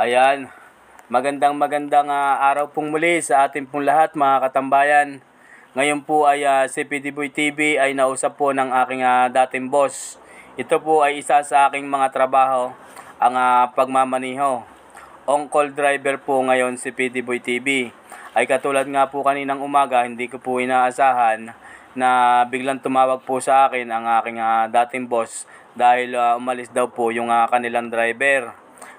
Ayan, magandang magandang uh, araw pong muli sa atin pong lahat mga katambayan. Ngayon po ay uh, ah, CPD Boy TV ay nausap po ng aking uh, dating boss. Ito po ay isa sa aking mga trabaho, ang uh, pagmamaniho. On-call driver po ngayon si PD Boy TV. Ay katulad nga po kaninang umaga, hindi ko po inaasahan na biglang tumawag po sa akin ang aking uh, dating boss dahil uh, umalis daw po yung uh, kanilang driver.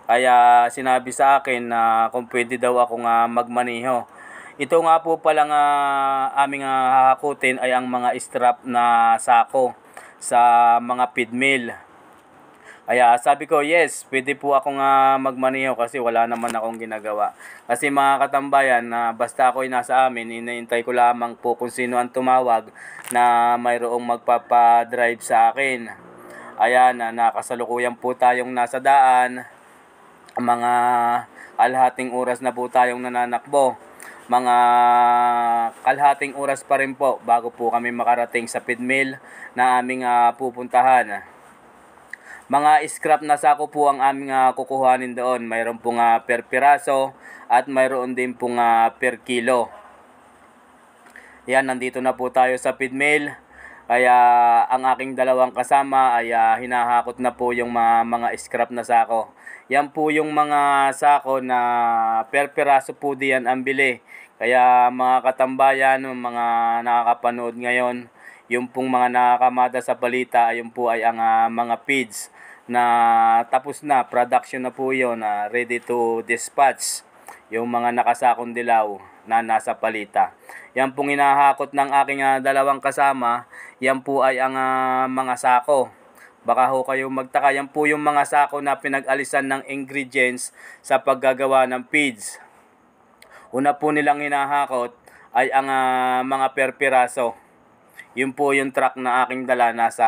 Kaya ah, sinabi sa akin na kung pwede daw akong uh, magmaniho. Ito nga po pala nga aming ah, hahakutin ay ang mga strap na sako sa mga feed mill. Kaya sabi ko, yes, pwede po ako nga magmaniho kasi wala naman akong ginagawa. Kasi mga katambayan, na basta ako nasa amin, inaintay ko lamang po kung sino ang tumawag na mayroong magpapadrive sa akin. Ayan, na nakasalukuyan po tayong nasa daan mga alhating oras na po tayong nananakbo. Mga kalhating oras pa rin po bago po kami makarating sa feed na aming uh, pupuntahan. Mga scrap na sako po ang aming uh, kukuhanin doon. Mayroon po nga ah, per piraso at mayroon din pong uh, per kilo. Yan, nandito na po tayo sa feed Kaya ang aking dalawang kasama ay uh, hinahakot na po yung mga, mga scrap na sako. Yan po yung mga sako na per peraso po diyan ang bili. Kaya mga katambayan, mga nakakapanood ngayon, yung pong mga nakakamada sa balita, ayun po ay ang uh, mga feeds na tapos na, production na po yun, uh, ready to dispatch yung mga nakasakong dilaw na nasa palita. Yan pong inahakot ng aking uh, dalawang kasama, yan po ay ang uh, mga sako Baka ho kayo magtaka, yan po yung mga sako na pinag-alisan ng ingredients sa paggagawa ng feeds. Una po nilang hinahakot ay ang uh, mga perpiraso. Yun po yung truck na aking dala nasa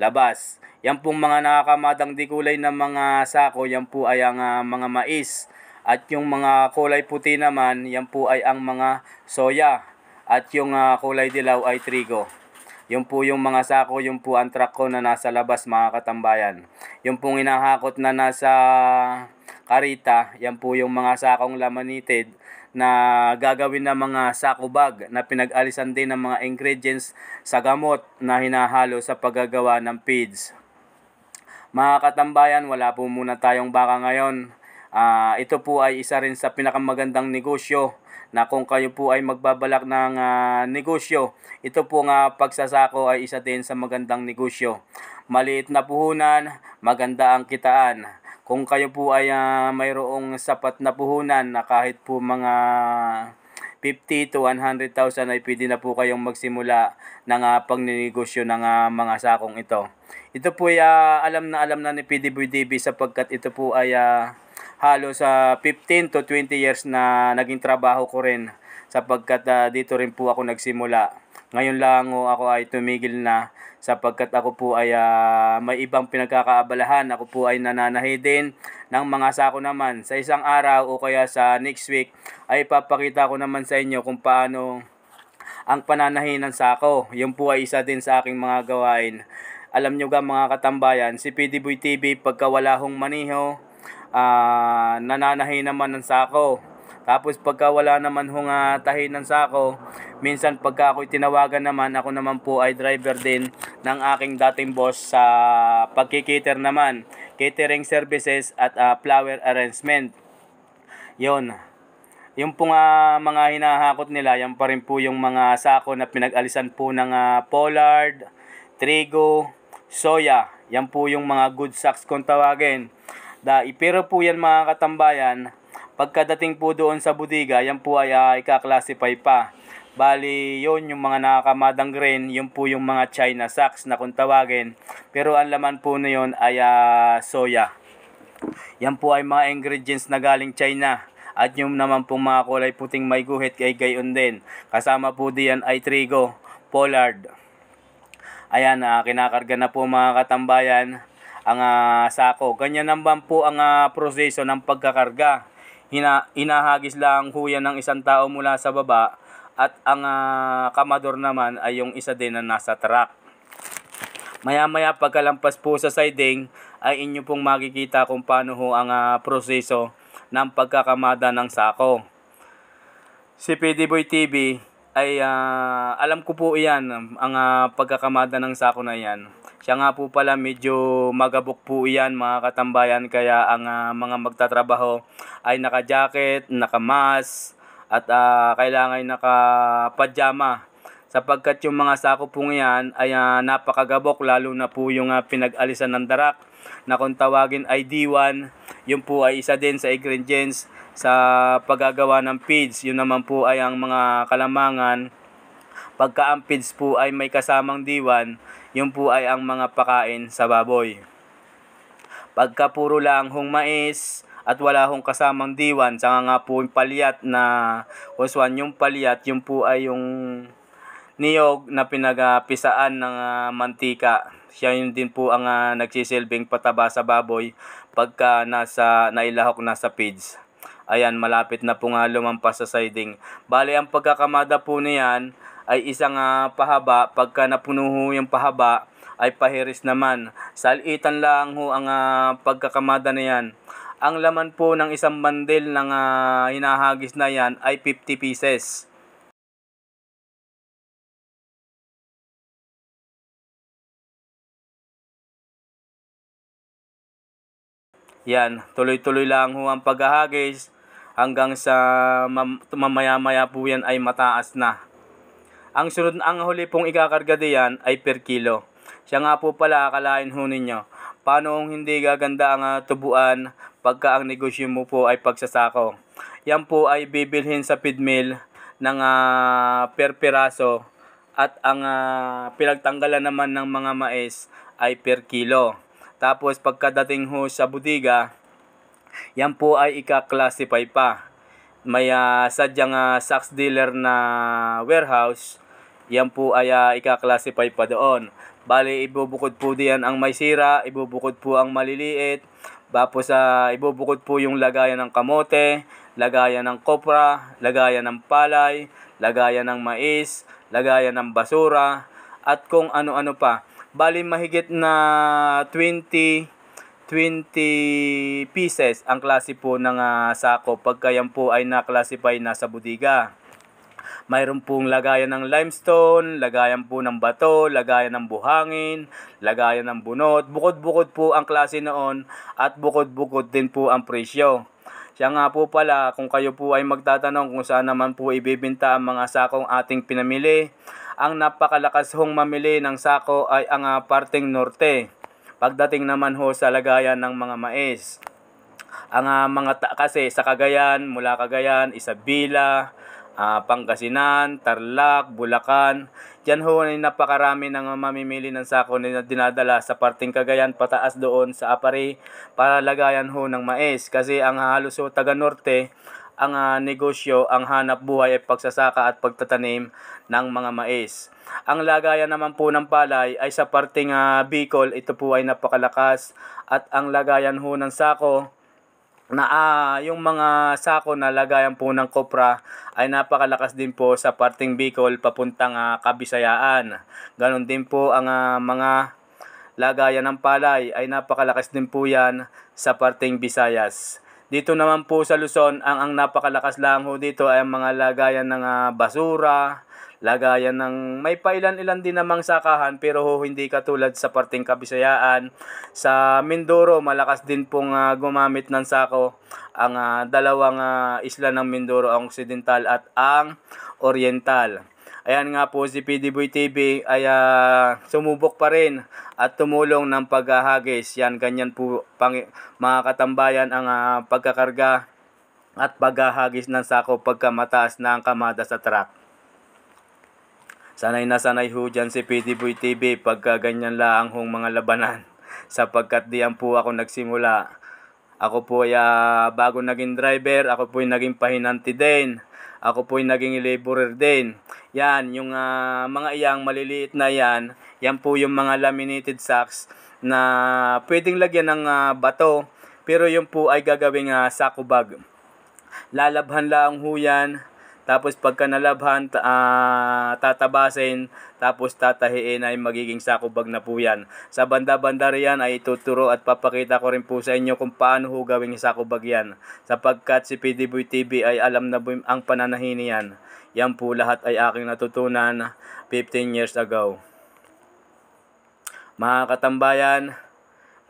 labas. Yan pong mga nakakamadang di na mga sako, yan po ay ang uh, mga mais. At yung mga kulay puti naman, yan po ay ang mga soya. At yung uh, kulay dilaw ay trigo. Yung po yung mga sako, yung po ang truck ko na nasa labas mga katambayan. Yung pong inahakot na nasa karita, yan po yung mga sakong lamanitid na gagawin ng mga sako bag na pinag-alisan din ng mga ingredients sa gamot na hinahalo sa paggawa ng feeds. Mga katambayan, wala po muna tayong baka ngayon. Uh, ito po ay isa rin sa pinakamagandang negosyo na kung kayo po ay magbabalak ng uh, negosyo, ito po uh, pagsasako ay isa din sa magandang negosyo. Maliit na puhunan, maganda ang kitaan. Kung kayo po ay uh, mayroong sapat na puhunan na kahit po mga 50 to 100,000 ay pwede na po kayong magsimula ng uh, ah, pagnenegosyo ng uh, mga sakong ito. Ito po ay uh, alam na alam na ni PDBDB sapagkat ito po ay uh, halos sa uh, 15 to 20 years na naging trabaho ko rin sapagkat uh, dito rin po ako nagsimula. Ngayon lang oh, ako ay tumigil na sapagkat ako po ay uh, may ibang pinagkakaabalahan. Ako po ay nananahi din ng mga sako naman. Sa isang araw o kaya sa next week ay papakita ko naman sa inyo kung paano ang pananahi ng sako. Yun po ay isa din sa aking mga gawain. Alam nyo ga mga katambayan, si PDB TV pagka wala hong maniho, uh, nananahi naman ng sako. Tapos pagka wala naman hong uh, tahin ng sako, minsan pagka ako'y tinawagan naman, ako naman po ay driver din ng aking dating boss sa uh, pagkikiter naman, catering services at uh, flower arrangement. Yon. Yung po nga mga hinahakot nila, yan pa rin po yung mga sako na pinag-alisan po ng uh, pollard, trigo, soya. Yan po yung mga good sacks kung tawagin dai. Pero po yan mga katambayan, pagkadating po doon sa budiga, yan po ay uh, ika-classify pa. Bali, yon yung mga nakakamadang grain yun po yung mga China sacks na kung tawagin. Pero ang laman po na yun ay uh, soya. Yan po ay mga ingredients na galing China. At yung naman pong mga kulay puting may guhit kay gayon din. Kasama po diyan ay trigo, pollard. Ayan, uh, kinakarga na po mga katambayan ang uh, sako. Ganyan naman po ang uh, proseso ng pagkakarga. Hina, hinahagis lang huyan ng isang tao mula sa baba at ang uh, kamador naman ay yung isa din na nasa truck. Maya-maya pagkalampas po sa siding ay inyo pong makikita kung paano ho ang uh, proseso ng pagkakamada ng sako. Si PD Boy TV, ay uh, alam ko po iyan ang uh, pagkakamada ng sako na iyan. Siya nga po pala medyo magabok po iyan mga katambayan kaya ang uh, mga magtatrabaho ay naka-jacket, naka-mask at uh, kailangan naka-pajama sapagkat yung mga sako po iyan ay uh, napakagabok lalo na po yung uh, pinag-alisan ng darak na kung tawagin ay D1 yung po ay isa din sa ingredients sa paggagawa ng feeds. Yun naman po ay ang mga kalamangan. Pagka ang feeds po ay may kasamang diwan, yun po ay ang mga pakain sa baboy. Pagka puro lang hong mais at wala hong kasamang diwan, saka nga po yung palyat na kuswan yung palyat, yun po ay yung niyog na pinagapisaan ng ah, mantika. Siya yun din po ang uh, nagsisilbing pataba sa baboy pagka nasa nailahok na sa feeds. Ayan, malapit na po nga lumampas sa siding. Bali, ang pagkakamada po niyan ay isang uh, pahaba. Pagka napuno yung pahaba, ay pahiris naman. Salitan lang ho ang uh, pagkakamada yan. Ang laman po ng isang bandil ng uh, hinahagis na yan ay 50 pieces. Yan, tuloy-tuloy lang ho ang paghahagis hanggang sa mam- mamaya-maya po yan ay mataas na. Ang sunod ang huli pong ikakarga diyan ay per kilo. Siya nga po pala akalain ho ninyo. Paano kung hindi gaganda ang ah, tubuan pagka ang negosyo mo po ay pagsasako? Yan po ay bibilhin sa feed mill ng uh, per piraso at ang uh, pinagtanggalan naman ng mga mais ay per kilo. Tapos pagkadating ho sa budiga, yan po ay ika-classify pa. May uh, sadyang uh, ah, socks dealer na warehouse, yan po ay uh, ika-classify pa doon. Bali, ibubukod po diyan ang may sira, ibubukod po ang maliliit, tapos uh, ibubukod po yung lagayan ng kamote, lagayan ng kopra, lagayan ng palay, lagayan ng mais, lagayan ng basura, at kung ano-ano pa. Bali, mahigit na 20 20 pieces ang klase po ng uh, sako pagka yan po ay na-classify na sa butiga. Mayroon pong lagayan ng limestone, lagayan po ng bato, lagayan ng buhangin, lagayan ng bunot. Bukod-bukod po ang klase noon at bukod-bukod din po ang presyo. Siya nga po pala, kung kayo po ay magtatanong kung saan naman po ibibinta ang mga sakong ating pinamili, ang napakalakas hong mamili ng sako ay ang uh, ah, parteng norte. Pagdating naman ho sa lagayan ng mga mais, ang uh, mga ta- kasi sa Cagayan, mula Cagayan, Isabela, uh, Pangasinan, Tarlac, Bulacan. Diyan ho ay napakarami ng mamimili ng sako na dinadala sa parting Cagayan pataas doon sa Apari para lagayan ho ng mais. Kasi ang halos ho taga-norte ang uh, negosyo, ang hanap buhay ay pagsasaka at pagtatanim ng mga mais. Ang lagayan naman po ng palay ay sa parting uh, Bicol, ito po ay napakalakas at ang lagayan ho ng sako na uh, yung mga sako na lagayan po ng kopra ay napakalakas din po sa parting Bicol papuntang uh, Kabisayaan. Ganon din po ang uh, mga lagayan ng palay ay napakalakas din po yan sa parting Visayas. Dito naman po sa Luzon, ang, ang napakalakas lang ho dito ay ang mga lagayan ng uh, basura, lagayan ng may pailan-ilan din namang sakahan pero ho, hindi katulad sa parting Kabisayaan. Sa Mindoro, malakas din pong uh, gumamit ng sako ang uh, dalawang uh, isla ng Mindoro, ang Occidental at ang Oriental. Ayan nga po si PDB TV ay uh, sumubok pa rin at tumulong ng paghahagis. Yan ganyan po pang, mga katambayan ang uh, pagkakarga at paghahagis ng sako pagkamataas na ang kamada sa truck. Sanay na sanay ho dyan si PDB TV pagka ganyan lang hong mga labanan sapagkat diyan po ako nagsimula. Ako po ay uh, bago naging driver, ako po ay naging pahinanti din. Ako po yung naging laborer din. Yan, yung uh, mga iyang maliliit na yan, yan po yung mga laminated sacks na pwedeng lagyan ng uh, bato. Pero yun po ay gagawing uh, ah, sako bag. Lalabhan lang ho yan tapos pagka nalabhan, uh, tatabasin, tapos tatahiin ay magiging sakubag na po yan. Sa banda-banda riyan ay ituturo at papakita ko rin po sa inyo kung paano ho gawing sakubag yan. Sapagkat si PDB TV ay alam na ang pananahin yan. Yan po lahat ay aking natutunan 15 years ago. Mga katambayan,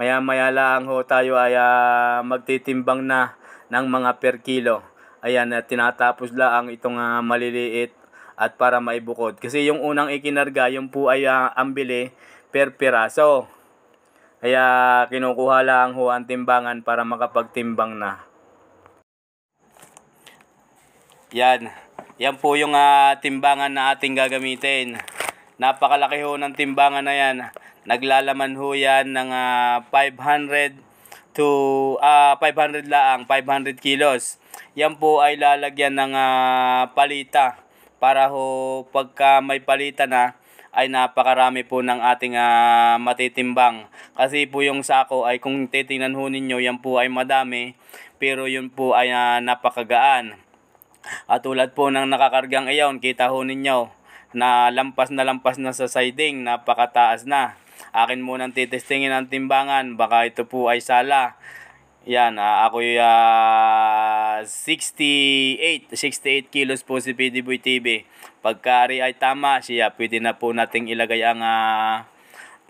maya-maya lang ho tayo ay uh, magtitimbang na ng mga per kilo. Ayan, uh, tinatapos ang itong uh, maliliit at para maibukod. Kasi yung unang ikinarga, yung po ay uh, ah, ambili per piraso. Kaya kinukuha lang ho ang timbangan para makapagtimbang na. Yan. Yan po yung uh, timbangan na ating gagamitin. Napakalaki ho ng timbangan na yan. Naglalaman ho yan ng uh, 500 to uh, 500 laang, 500 kilos yan po ay lalagyan ng uh, palita para ho pagka may palita na ay napakarami po ng ating uh, matitimbang. Kasi po yung sako ay kung titingnan ho ninyo, yan po ay madami pero yun po ay uh, napakagaan. At tulad po ng nakakargang iyon, kita ho ninyo na lampas na lampas na sa siding, napakataas na. Akin munang titistingin ang timbangan, baka ito po ay sala. Yan, uh, ako yung uh, 68, 68 kilos po si PD Boy TV. Pagkari ay tama siya, pwede na po nating ilagay ang uh,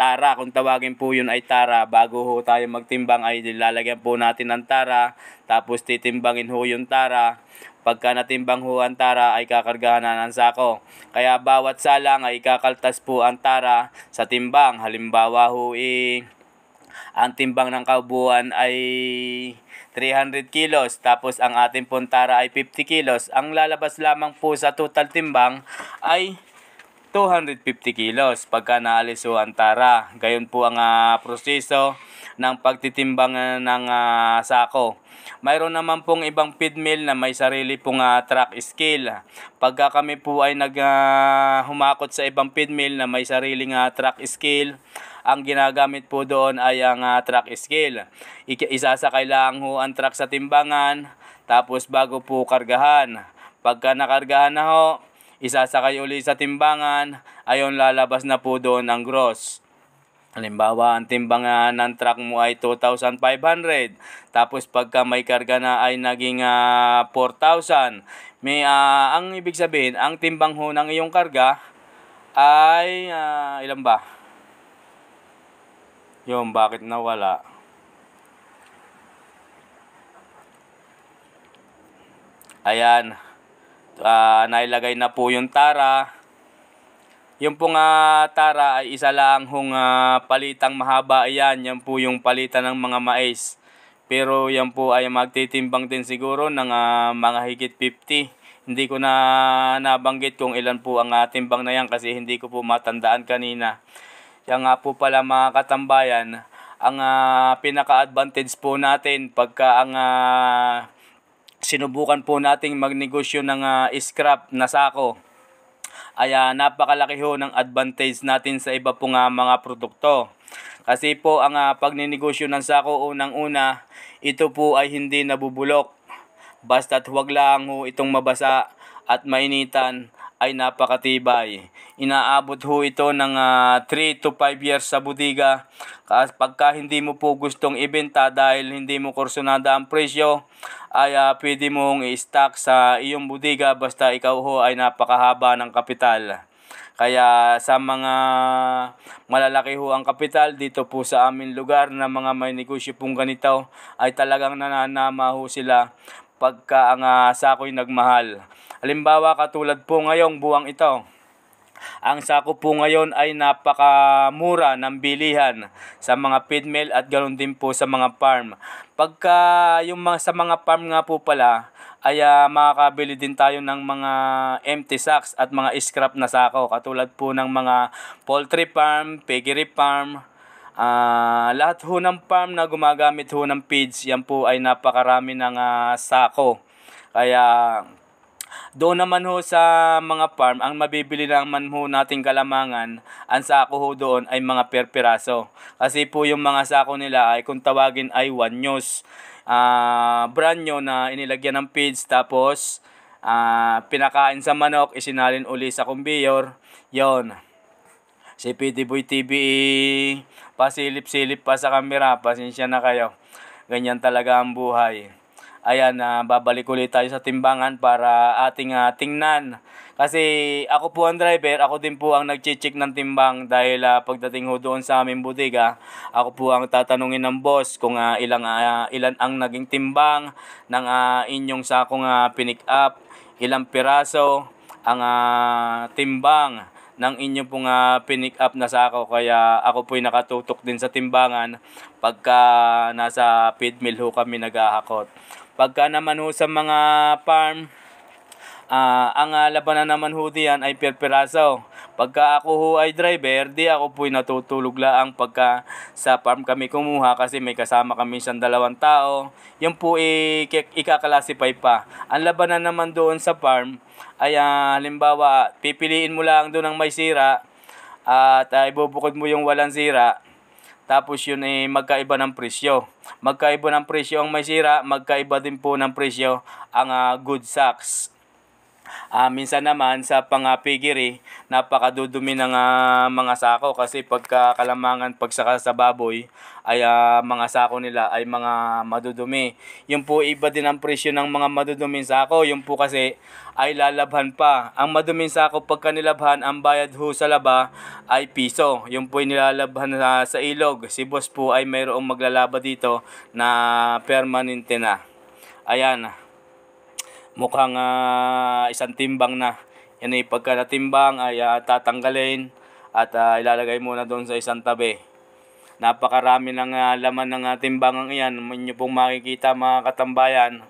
tara. Kung tawagin po yun ay tara, bago ho tayo magtimbang ay lalagyan po natin ang tara. Tapos titimbangin ho yung tara. Pagka natimbang ho ang tara ay kakargahan na ng sako. Kaya bawat salang ay kakaltas po ang tara sa timbang. Halimbawa ho eh, ang timbang ng kaubuan ay 300 kilos, tapos ang ating puntara ay 50 kilos. Ang lalabas lamang po sa total timbang ay 250 kilos pagka naaliso ang tara. Gayon po ang uh, proseso ng pagtitimbang ah, ng uh, sako. Mayroon naman pong ibang feed mill na may sarili pong uh, track scale. Pagka kami po ay naghumakot uh, sa ibang feed mill na may sariling uh, track scale, ang ginagamit po doon ay ang uh, ah, track scale. I- isasakay lang ho ang track sa timbangan tapos bago po kargahan. Pagka nakargahan na ho, isasakay uli sa timbangan, ayon lalabas na po doon ang gross. Halimbawa, ang timbangan ng truck mo ay 2,500. Tapos pagka may karga na ay naging uh, ah, 4,000. May, uh, ang ibig sabihin, ang timbang ho ng iyong karga ay uh, ilan ba? Yung bakit nawala. Ayan. Uh, nailagay na po yung tara. Yung pong uh, tara ay isa lang hong uh, palitang mahaba. Ayan, yan po yung palitan ng mga mais. Pero yan po ay magtitimbang din siguro ng uh, mga higit 50. Hindi ko na nabanggit kung ilan po ang uh, timbang na yan kasi hindi ko po matandaan kanina. Yan nga po pala mga katambayan, ang uh, pinaka-advantage po natin pagka ang uh, sinubukan po nating magnegosyo ng uh, scrap na sako ay uh, napakalaki ho ng advantage natin sa iba po nga mga produkto. Kasi po ang uh, pagninegosyo ng sako unang-una, ito po ay hindi nabubulok. Basta't huwag lang ho itong mabasa at mainitan ay napakatibay. Inaabot ho ito ng 3 ah, to 5 years sa budiga. Pagka hindi mo po gustong ibenta dahil hindi mo kursunada ang presyo, ay uh, pwede mong i-stock sa iyong budiga basta ikaw ho ay napakahaba ng kapital. Kaya sa mga malalaki ho ang kapital dito po sa amin lugar na mga may negosyo pong ganito ay talagang nananama ho sila pagka ang uh, sako'y nagmahal. Halimbawa katulad po ngayong buwang ito. Ang sako po ngayon ay napakamura ng bilihan sa mga feed mill at ganoon din po sa mga farm. Pagka yung mga, sa mga farm nga po pala ay uh, makakabili din tayo ng mga empty sacks at mga scrap na sako katulad po ng mga poultry farm, piggery farm, Uh, lahat ho ng farm na gumagamit ho ng feeds, yan po ay napakarami ng uh, sako. Kaya doon naman ho sa mga farm, ang mabibili naman ho nating kalamangan, ang sako ho doon ay mga per Kasi po yung mga sako nila ay kung tawagin ay one news. Uh, ah, brand nyo na inilagyan ng feeds tapos uh, pinakain sa manok, isinalin uli sa conveyor. yon Si PD Boy TV, pasilip-silip pa sa camera, pasensya na kayo. Ganyan talaga ang buhay. Ayan, uh, babalik ulit tayo sa timbangan para ating uh, tingnan. Kasi ako po ang driver, ako din po ang nagche-check ng timbang dahil uh, pagdating ho doon sa aming butika, ako po ang tatanungin ng boss kung uh, ilang, uh, ilan ang naging timbang ng uh, inyong sakong uh, pinick up, ilang piraso ang uh, timbang ng inyo pong uh, pinick up na sako kaya ako po ay nakatutok din sa timbangan pagka nasa feed mill ho kami naghahakot. Pagka naman ho sa mga farm, uh, ang uh, labanan naman ho diyan ay per piraso. Pagka ako ho ay driver, di ako po'y natutulog lang pagka sa farm kami kumuha kasi may kasama kami siyang dalawang tao. Yan po ay ikakalasify pa. Ang labanan naman doon sa farm ay uh, halimbawa pipiliin mo lang doon ang may sira at uh, ibubukod mo yung walang sira tapos yun ay magkaiba ng presyo. Magkaiba ng presyo ang may sira, magkaiba din po ng presyo ang uh, good socks. Uh, minsan naman sa pangapigiri, napakadudumi ng uh, mga sako kasi pagka kalamangan pagsaka sa baboy ay uh, mga sako nila ay mga madudumi. Yung po iba din ang presyo ng mga maduduming sako, yung po kasi ay lalabhan pa. Ang maduming sako pagka nilabhan, ang bayad ho sa laba ay piso. Yung po nilalabhan uh, sa ilog, si boss po ay mayroong maglalaba dito na permanente na. Ayan mukhang uh, isang timbang na. Yan ay pagka natimbang ay uh, tatanggalin at uh, ilalagay muna doon sa isang tabi. Napakarami ng uh, laman ng uh, timbangang iyan. Inyo pong makikita mga katambayan.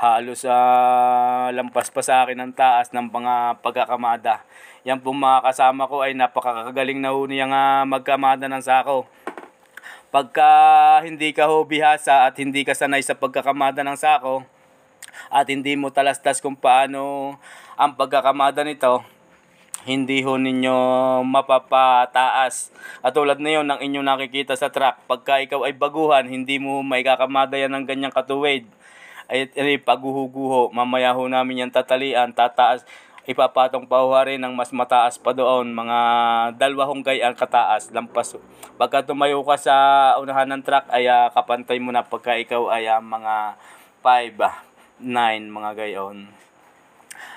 Halos uh, lampas pa sa akin ang taas ng mga pagkakamada. Yan pong mga kasama ko ay napakakagaling na ho niyang uh, magkamada ng sako. Pagka hindi ka ho bihasa at hindi ka sanay sa pagkakamada ng sako, at hindi mo talastas kung paano ang pagkakamada nito hindi ho ninyo mapapataas. At tulad na yun ang inyong nakikita sa track. Pagka ikaw ay baguhan, hindi mo may kakamada yan ng ganyang katuwid. Ay, ay paguhuguho, mamaya ho namin yan tatalian, tataas, ipapatong pa rin ng mas mataas pa doon, mga dalwa hunggay ang kataas, lampas. Pagka tumayo ka sa unahan ng track, ay uh, kapantay mo na pagka ikaw ay uh, mga 5, 9 mga gayon.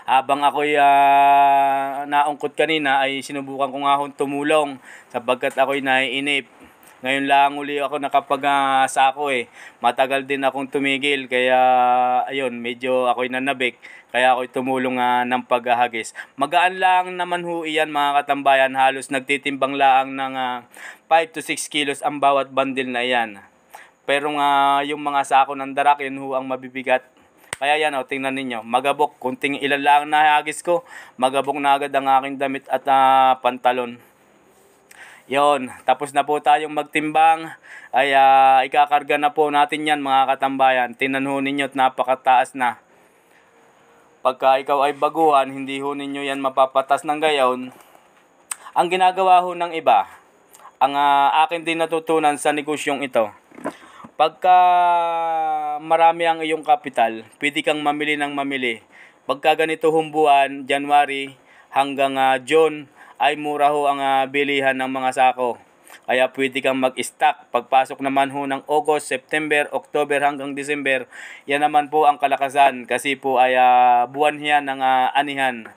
Habang ako'y uh, naungkot kanina ay sinubukan ko nga tumulong sapagkat ako ay naiinip. Ngayon lang uli ako nakapag uh, eh. Matagal din akong tumigil kaya ayun medyo ako ay nanabik kaya ako'y tumulong uh, ng paghahagis. Magaan lang naman ho iyan mga katambayan halos nagtitimbang laang ng uh, ah, 5 to 6 kilos ang bawat bandil na iyan. Pero nga yung mga sako ng darak yun ho ang mabibigat kaya yan, oh, tingnan ninyo, magabok. Kunting ilan lang nahagis ko, magabok na agad ang aking damit at uh, pantalon. Yon, tapos na po tayong magtimbang. Ay uh, ikakarga na po natin 'yan mga katambayan. Tinan ho ninyo napakataas na. Pagka ikaw ay baguhan, hindi ho ninyo 'yan mapapatas ng gayon. Ang ginagawa ho ng iba, ang uh, akin din natutunan sa negosyong ito Pagka marami ang iyong kapital, pwede kang mamili ng mamili. Pagka ganito humbuan, January hanggang uh, June, ay mura ho ang uh, bilihan ng mga sako. Kaya pwede kang mag-stock. Pagpasok naman ho ng August, September, October hanggang December, yan naman po ang kalakasan kasi po ay uh, buwan yan ng uh, anihan.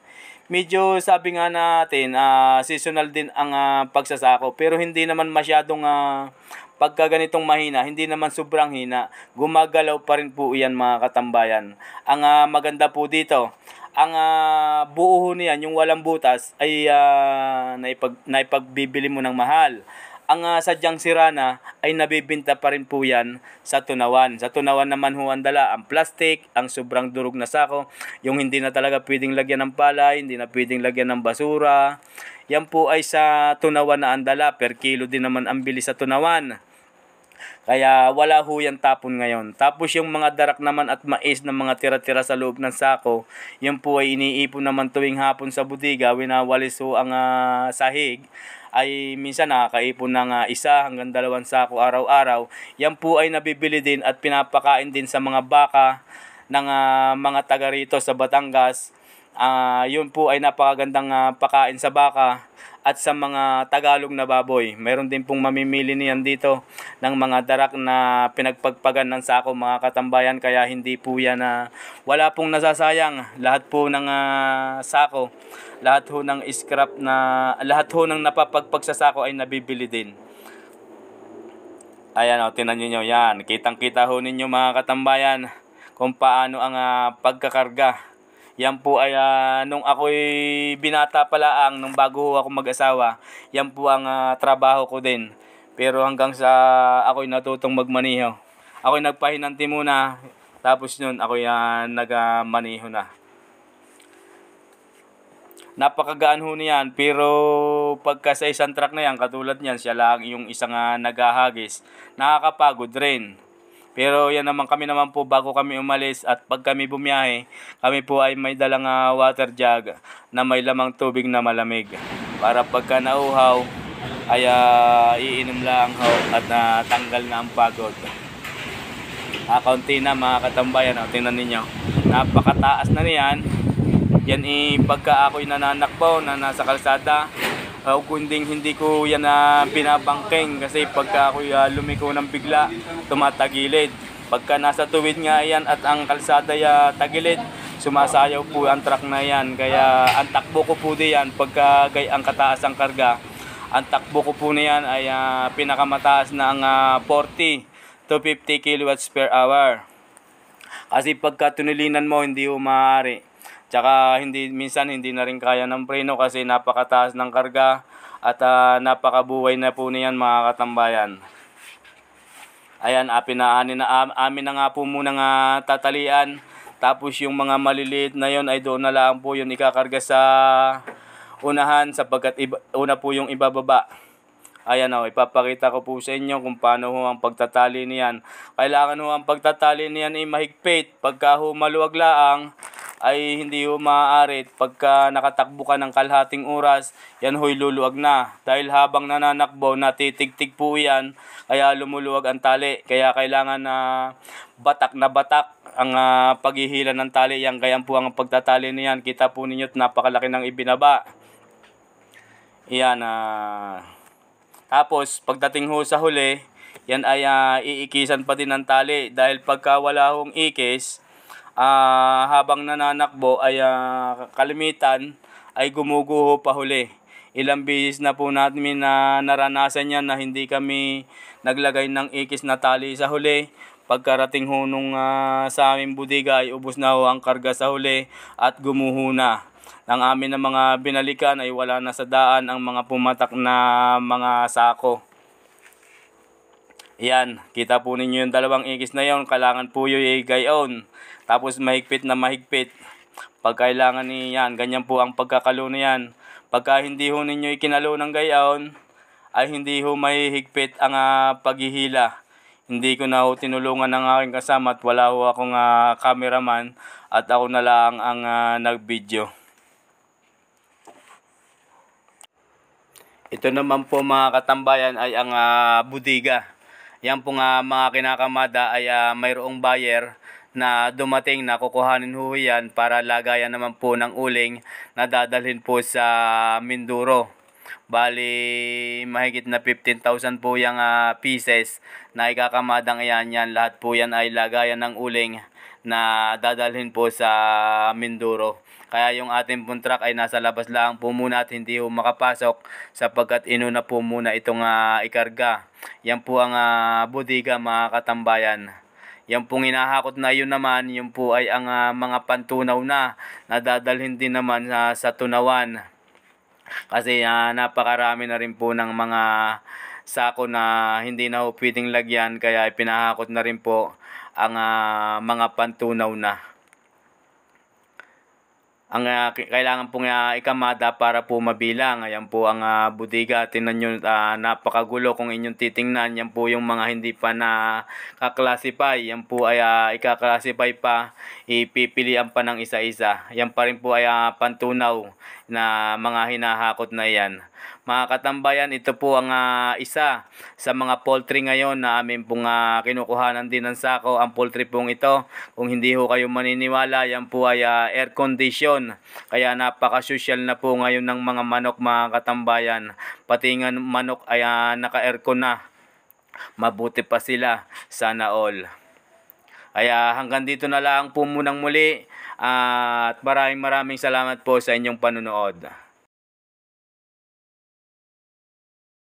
Medyo sabi nga natin, uh, seasonal din ang uh, pagsasako pero hindi naman masyadong uh, pagka ganitong mahina, hindi naman sobrang hina, gumagalaw pa rin po yan mga katambayan. Ang uh, maganda po dito, ang uh, buo niyan, yung walang butas, ay uh, naipag, naipagbibili mo ng mahal. Ang uh, sadyang sirana ay nabibinta pa rin po yan sa tunawan. Sa tunawan naman ho ang dala, ang plastic, ang sobrang durog na sako, yung hindi na talaga pwedeng lagyan ng palay, hindi na pwedeng lagyan ng basura. Yan po ay sa tunawan na andala, per kilo din naman ang bili sa tunawan. Kaya wala ho yung tapon ngayon. Tapos yung mga darak naman at mais ng mga tira-tira sa loob ng sako, yan po ay iniipon naman tuwing hapon sa budiga, winawalis ho ang uh, sahig ay minsan nakakaipon ng uh, isa hanggang dalawang sako araw-araw. Yan po ay nabibili din at pinapakain din sa mga baka ng uh, mga taga rito sa Batangas Uh, yun po ay napakagandang uh, pakain sa baka at sa mga Tagalog na baboy. Meron din pong mamimili niyan dito ng mga darak na pinagpagpagan ng sako mga katambayan kaya hindi po yan na uh, wala pong nasasayang lahat po ng uh, sako, lahat ho ng scrap na lahat ho ng napapagpag sa sako ay nabibili din. Ayan o, oh, tinan niyo yan. Kitang-kita ho ninyo mga katambayan kung paano ang uh, pagkakarga yan po ay uh, nung ako'y binata pala ang ah, nung bago ako mag-asawa, yan po ang uh, trabaho ko din. Pero hanggang sa ako'y natutong magmaniho. Ako'y nagpahinanti muna, tapos nun ako'y uh, nagmaniho na. Napakagaan ho niyan, pero pagka sa isang truck na yan, katulad niyan, siya lang yung isang uh, nagahagis, nakakapagod rin. Pero yan naman kami naman po bago kami umalis at pag kami bumiyahe, kami po ay may dalang ah, water jug na may lamang tubig na malamig. Para pagka nauhaw, ay uh, iinom lang ho at natanggal ah, uh, na ang pagod. Uh, kaunti na mga katambayan, oh, tingnan ninyo. Napakataas na niyan. Yan eh, pagka ako'y nananakbo na nasa kalsada, uh, kunding hindi ko yan na uh, binabangking kasi pagka ako uh, ah, lumiko ng bigla, tumatagilid. Pagka nasa tuwid nga yan at ang kalsada ya uh, tagilid, sumasayaw po ang truck na yan. Kaya ang takbo ko po diyan pagka kay ang kataas ang karga, ang takbo ko po niyan ay uh, pinakamataas na ang uh, ah, 40 to 50 kilowatts per hour. Kasi pagka tunilinan mo, hindi mo umaari. Tsaka hindi, minsan hindi na rin kaya ng preno kasi napakataas ng karga at uh, napakabuhay na po niyan mga katambayan. Ayan, apinaanin na amin na nga po muna nga tatalian. Tapos yung mga maliliit na yon ay doon na lang po yun ikakarga sa unahan sapagkat iba, una po yung ibababa. Ayan o, oh, ipapakita ko po sa inyo kung paano ho ang pagtatali niyan. Kailangan ho ang pagtatali niyan ay mahigpit. Pagka ho maluwag laang, ay hindi ho maaarit pagka nakatakbo ka ng kalhating oras, yan ho'y luluwag na. Dahil habang nananakbo, natitigtig po yan, kaya lumuluwag ang tali. Kaya kailangan na batak na batak ang uh, paghihila ng tali yan. Kaya po ang pagtatali niyan, kita po ninyo napakalaki ng ibinaba. Yan. Uh, tapos, pagdating ho sa huli, yan ay uh, iikisan pa din ng tali. Dahil pagka wala hong ikis, uh, habang nananakbo ay uh, kalimitan ay gumuguho pa huli. Ilang bihis na po natin na naranasan yan na hindi kami naglagay ng ikis na tali sa huli. Pagkarating ho nung uh, sa aming budiga ay ubos na ho ang karga sa huli at gumuho na ng amin na mga binalikan ay wala na sa daan ang mga pumatak na mga sako. Yan, kita po ninyo yung dalawang ikis na yon Kailangan po yung i-gayon. Tapos mahigpit na mahigpit. Pagkailangan kailangan niyan, ganyan po ang pagkakaluno yan. Pagka hindi ho ninyo ikinalo ng gayon, ay hindi ho mahihigpit ang uh, paghihila. Hindi ko na ho tinulungan ng aking kasama at wala ho akong uh, cameraman at ako na lang ang uh, nag-video. Ito naman po mga katambayan ay ang uh, budiga yan po uh, mga kinakamada ay uh, mayroong buyer na dumating na kukuhanin ho yan para lagayan naman po ng uling na dadalhin po sa Minduro. Bali, mahigit na 15,000 po yung uh, pieces na ikakamadang yan yan. Lahat po yan ay lagayan ng uling na dadalhin po sa Minduro. Kaya yung ating puntrak ay nasa labas lang po muna at hindi po makapasok sapagkat inuna po muna itong uh, ikarga. Yan po ang uh, bodega mga katambayan. Yan pong inahakot na yun naman, yun po ay ang uh, mga pantunaw na nadadalhin din naman uh, sa tunawan. Kasi uh, napakarami na rin po ng mga sako na hindi na ho pwedeng lagyan kaya pinahakot na rin po ang uh, mga pantunaw na ang uh, kailangan pong uh, ikamada para po mabilang. Ayan po ang uh, bodega. Tinan nyo, uh, napakagulo kung inyong titingnan. Yan po yung mga hindi pa na kaklasify. Yan po ay uh, ikaklasify pa. Ipipilian pa ng isa-isa. Yan pa rin po ay uh, pantunaw na mga hinahakot na yan. Mga katambayan, ito po ang uh, isa sa mga poultry ngayon na amin pong uh, kinukuhanan din ng sako. Ang poultry pong ito, kung hindi ho kayo maniniwala, yan po ay uh, air condition. Kaya napaka-social na po ngayon ng mga manok mga katambayan. Pati nga manok ay uh, naka-aircon na. Mabuti pa sila. Sana all. Kaya hanggang dito na lang po munang muli at maraming maraming salamat po sa inyong panunood.